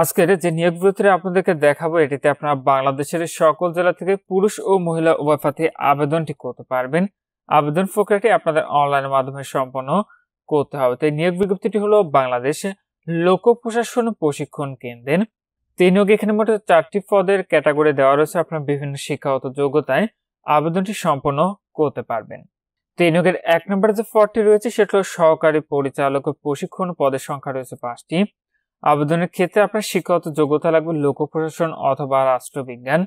আজকের যে নিয়োগ বিজ্ঞপ্তিটা আপনাদেরকে দেখাবো এটিতে আপনারা বাংলাদেশের সকল জেলা থেকে পুরুষ ও মহিলা উভয় প্রার্থী আবেদনটি করতে পারবেন আবেদন প্রক্রিয়াটি আপনাদের অনলাইনের মাধ্যমে সম্পন্ন করতে হবে তো নিয়োগ বিজ্ঞপ্তিটি হলো বাংলাদেশ লোক প্রশাসন প্রশিক্ষণ কেন্দ্রের তিন নিয়োগ এখানে মোট চারটি পদের ক্যাটাগরি দেওয়া রয়েছে আপনার বিভিন্ন শিক্ষাগত যোগ্যতায় আবেদনটি সম্পন্ন করতে পারবেন তিন নিয়োগের এক নম্বরে যে পদটি রয়েছে সেটা হলো সহকারী পরিচালক প্রশিক্ষণ পদের সংখ্যা রয়েছে পাঁচটি আবেদনের ক্ষেত্রে আপনার শিক্ষাগত যোগ্যতা লাগবে লোক প্রশাসন অথবা রাষ্ট্রবিজ্ঞান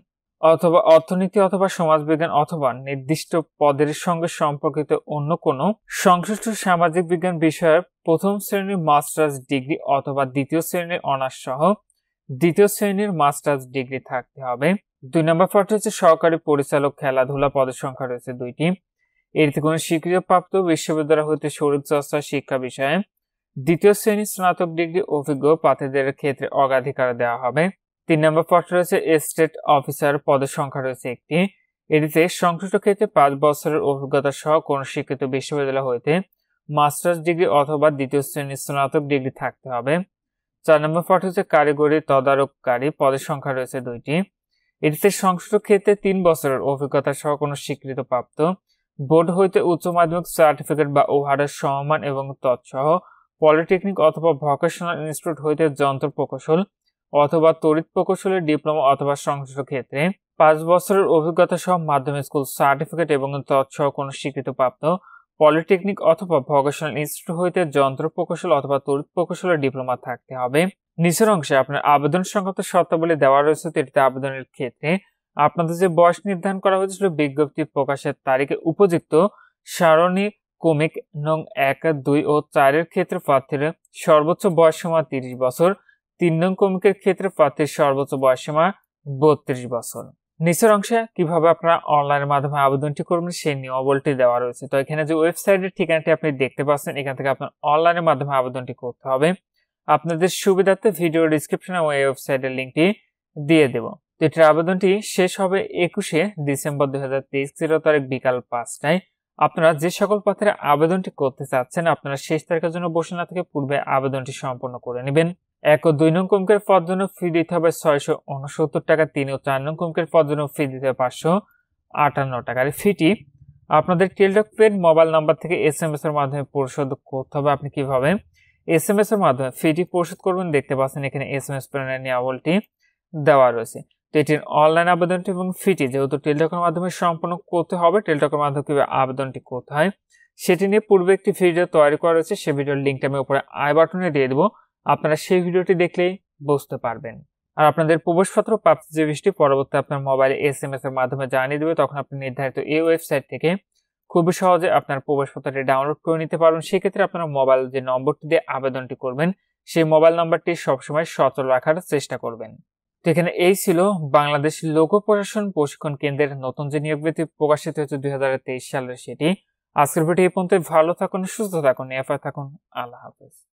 অথবা অর্থনীতি অথবা সমাজবিজ্ঞান অথবা নির্দিষ্ট পদের সঙ্গে সম্পর্কিত অন্য কোনো সংশ্লিষ্ট সামাজিক বিজ্ঞান বিষয়ে প্রথম শ্রেণীর মাস্টার্স ডিগ্রি অথবা দ্বিতীয় শ্রেণীর অনার্স সহ দ্বিতীয় শ্রেণীর মাস্টার্স ডিগ্রি থাকতে হবে দুই নম্বর পার্ট হচ্ছে সহকারী পরিচালক খেলাধুলা পদের সংখ্যা রয়েছে দুইটি এর থেকে কোনো স্বীকৃতিপ্রাপ্ত বিশ্ববিদ্যালয় হতে শরীরচর্চা শিক্ষা বিষয়ে দ্বিতীয় শ্রেণীর স্নাতক ডিগ্রি অভিজ্ঞ প্রার্থীদের ক্ষেত্রে অগ্রাধিকার দেওয়া হবে তিন নম্বর পথ রয়েছে স্টেট অফিসার পদের সংখ্যা রয়েছে একটি এটিতে সংশ্লিষ্ট ক্ষেত্রে পাঁচ বছরের অভিজ্ঞতা সহ কোন স্বীকৃত বিশ্ববিদ্যালয় হইতে মাস্টার্স ডিগ্রি অথবা দ্বিতীয় শ্রেণীর স্নাতক ডিগ্রি থাকতে হবে চার নম্বর পথ হচ্ছে কারিগরি তদারককারী পদের সংখ্যা রয়েছে দুইটি এটিতে সংশ্লিষ্ট ক্ষেত্রে তিন বছরের অভিজ্ঞতা সহ কোনো স্বীকৃত প্রাপ্ত বোর্ড হইতে উচ্চ মাধ্যমিক সার্টিফিকেট বা ওহারের সমমান এবং তৎসহ পলিটেকনিক অথবা ভোকেশনাল ইনস্টিটিউট হইতে যন্ত্র প্রকৌশল অথবা তড়িৎ প্রকৌশলের ডিপ্লোমা অথবা সংশ্লিষ্ট ক্ষেত্রে পাঁচ বছরের অভিজ্ঞতা সহ মাধ্যমিক স্কুল সার্টিফিকেট এবং তৎসহ কোনো প্রাপ্ত পলিটেকনিক অথবা ভোকেশনাল ইনস্টিটিউট হইতে যন্ত্র প্রকৌশল অথবা তড়িৎ প্রকৌশলের ডিপ্লোমা থাকতে হবে নিচের অংশে আপনার আবেদন সংক্রান্ত শর্তাবলী দেওয়া রয়েছে এটিতে আবেদনের ক্ষেত্রে আপনাদের যে বয়স নির্ধারণ করা হয়েছিল বিজ্ঞপ্তি প্রকাশের তারিখে উপযুক্ত সারণী ক্রমিক নং এক দুই ও চারের ক্ষেত্রে প্রার্থীর সর্বোচ্চ বয়সসীমা তিরিশ বছর তিন নং ক্রমিকের ক্ষেত্রে প্রার্থীর সর্বোচ্চ বয়সসীমা বত্রিশ বছর নিচের অংশে কিভাবে আপনারা অনলাইনের মাধ্যমে আবেদনটি করবেন সেই নিয়মাবলটি দেওয়া রয়েছে তো এখানে যে ওয়েবসাইটের ঠিকানাটি আপনি দেখতে পাচ্ছেন এখান থেকে আপনার অনলাইনের মাধ্যমে আবেদনটি করতে হবে আপনাদের সুবিধার্থে ভিডিও ডিসক্রিপশনে ওই ওয়েবসাইটের লিঙ্কটি দিয়ে দেব এটির আবেদনটি শেষ হবে একুশে ডিসেম্বর দু হাজার তেইশ তেরো তারিখ বিকাল পাঁচটায় আপনারা যে সকল পথের আবেদনটি করতে চাচ্ছেন আপনারা শেষ তারিখের জন্য বসে না থেকে পূর্বে আবেদনটি সম্পন্ন করে নেবেন এক ও দুই নং কমকের পদ জন্য ফি দিতে হবে ছয়শো উনসত্তর টাকা তিন ও চার নং কমকের পদ জন্য ফি দিতে হবে পাঁচশো আটান্ন টাকার ফিটি আপনাদের টেলডক পেন মোবাইল নাম্বার থেকে এস এম এস এর মাধ্যমে পরিশোধ করতে হবে আপনি কিভাবে এস এম এস এর মাধ্যমে ফিটি পরিশোধ করবেন দেখতে পাচ্ছেন এখানে এস এম এস প্রেরণের নিয়াবলটি দেওয়া রয়েছে এটির অনলাইন আবেদনটি এবং ফিটি যেহেতু টেলিটকের মাধ্যমে সম্পন্ন করতে হবে টেলিটকের মাধ্যমে কীভাবে আবেদনটি করতে হয় সেটি নিয়ে পূর্বে একটি ভিডিও তৈরি করা রয়েছে সেই ভিডিওর লিঙ্কটা আমি উপরে আই বাটনে দিয়ে দেবো আপনারা সেই ভিডিওটি দেখলেই বুঝতে পারবেন আর আপনাদের প্রবেশপত্র প্রাপ্তি যে বৃষ্টি পরবর্তী আপনার মোবাইলে এস এম এস এর মাধ্যমে জানিয়ে দেবে তখন আপনি নির্ধারিত এই ওয়েবসাইট থেকে খুবই সহজে আপনার প্রবেশপত্রটি ডাউনলোড করে নিতে পারবেন সেক্ষেত্রে আপনার মোবাইল যে নম্বরটি দিয়ে আবেদনটি করবেন সেই মোবাইল নম্বরটি সবসময় সচল রাখার চেষ্টা করবেন তো এখানে এই ছিল বাংলাদেশ লোক প্রশাসন প্রশিক্ষণ কেন্দ্রের নতুন যে নিয়োগ বিধি প্রকাশিত হয়েছে দুই হাজার তেইশ সালের সেটি আজকের ভিডিও এই পর্যন্ত ভালো থাকুন সুস্থ থাকুন এফআ থাকুন আল্লাহ হাফেজ